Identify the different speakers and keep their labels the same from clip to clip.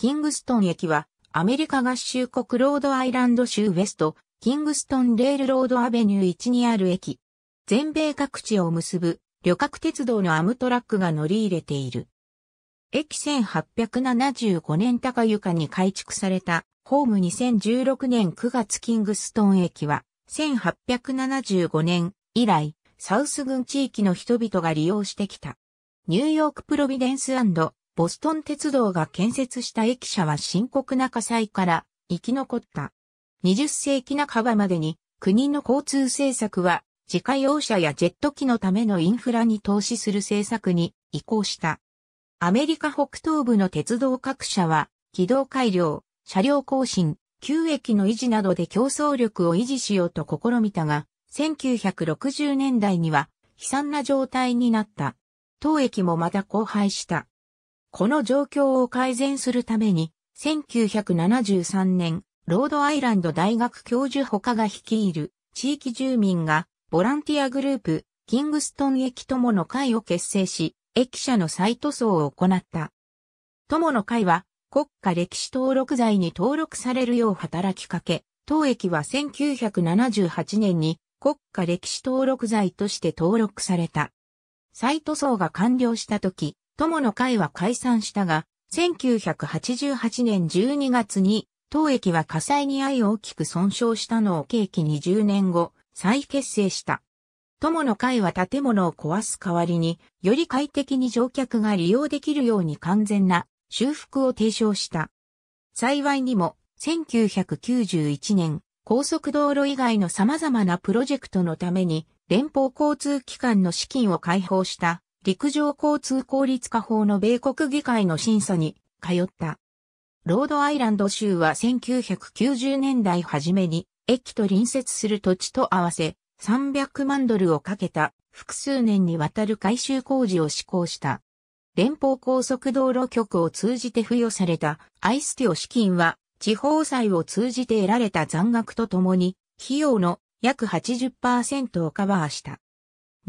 Speaker 1: キングストン駅は、アメリカ合衆国ロードアイランド州ウェスト、キングストンレールロードアベニュー1にある駅。全米各地を結ぶ旅客鉄道のアムトラックが乗り入れている。駅1875年高床に改築されたホーム2016年9月キングストン駅は1875年以来サウス郡地域の人々が利用してきた。ニューヨークプロビデンスボストン鉄道が建設した駅舎は深刻な火災から生き残った。20世紀半ばまでに国の交通政策は自家用車やジェット機のためのインフラに投資する政策に移行した。アメリカ北東部の鉄道各社は軌道改良、車両更新、旧駅の維持などで競争力を維持しようと試みたが、1960年代には悲惨な状態になった。当駅もまた荒廃した。この状況を改善するために、1973年、ロードアイランド大学教授他が率いる地域住民がボランティアグループ、キングストン駅友の会を結成し、駅舎の再塗装を行った。友の会は国家歴史登録財に登録されるよう働きかけ、当駅は1978年に国家歴史登録財として登録された。再塗装が完了した時、友の会は解散したが、1988年12月に、当駅は火災に遭い大きく損傷したのを契機に10年後、再結成した。友の会は建物を壊す代わりに、より快適に乗客が利用できるように完全な修復を提唱した。幸いにも、1991年、高速道路以外の様々なプロジェクトのために、連邦交通機関の資金を開放した陸上交通効率化法の米国議会の審査に通った。ロードアイランド州は1990年代初めに駅と隣接する土地と合わせ300万ドルをかけた複数年にわたる改修工事を施行した。連邦高速道路局を通じて付与されたアイステオ資金は地方債を通じて得られた残額とともに費用の約80%をカバーした。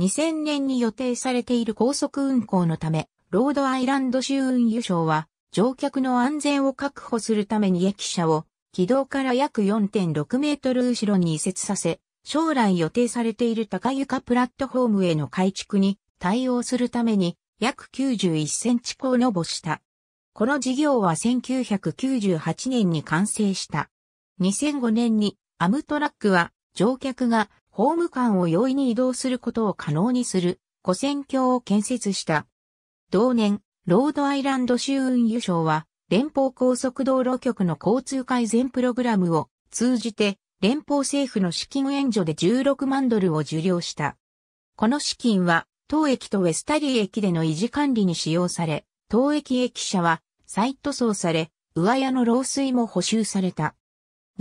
Speaker 1: 2000年に予定されている高速運行のため、ロードアイランド州運輸省は、乗客の安全を確保するために駅舎を、軌道から約4.6メートル後ろに移設させ、将来予定されている高床プラットフォームへの改築に対応するために約91センチ高のぼした。この事業は1998年に完成した。2005年にアムトラックは乗客がホーム間を容易に移動することを可能にする古戦橋を建設した。同年、ロードアイランド州運輸省は、連邦高速道路局の交通改善プログラムを通じて、連邦政府の資金援助で16万ドルを受領した。この資金は、当駅とウェスタリー駅での維持管理に使用され、当駅駅舎は再塗装され、上屋の漏水も補修された。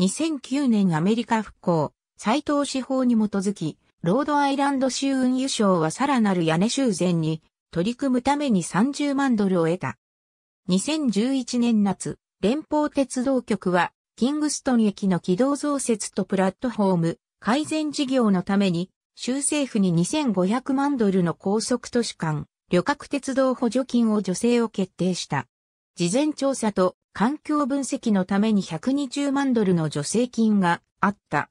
Speaker 1: 2009年アメリカ復興、斎藤司法に基づき、ロードアイランド州運輸省はさらなる屋根修繕に取り組むために30万ドルを得た。2011年夏、連邦鉄道局は、キングストン駅の軌道増設とプラットフォーム改善事業のために、州政府に2500万ドルの高速都市間、旅客鉄道補助金を助成を決定した。事前調査と環境分析のために120万ドルの助成金があった。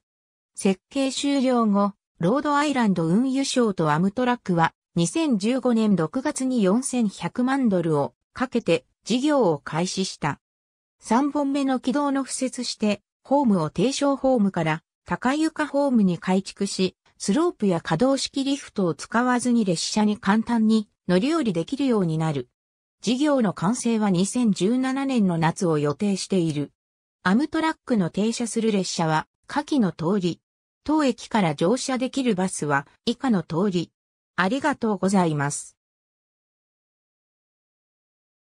Speaker 1: 設計終了後、ロードアイランド運輸省とアムトラックは2015年6月に4100万ドルをかけて事業を開始した。3本目の軌道の付設して、ホームを低床ホームから高床ホームに改築し、スロープや可動式リフトを使わずに列車に簡単に乗り降りできるようになる。事業の完成は2017年の夏を予定している。アムトラックの停車する列車は、下記の通り、当駅から乗車できるバスは以下の通り。ありがとうございます。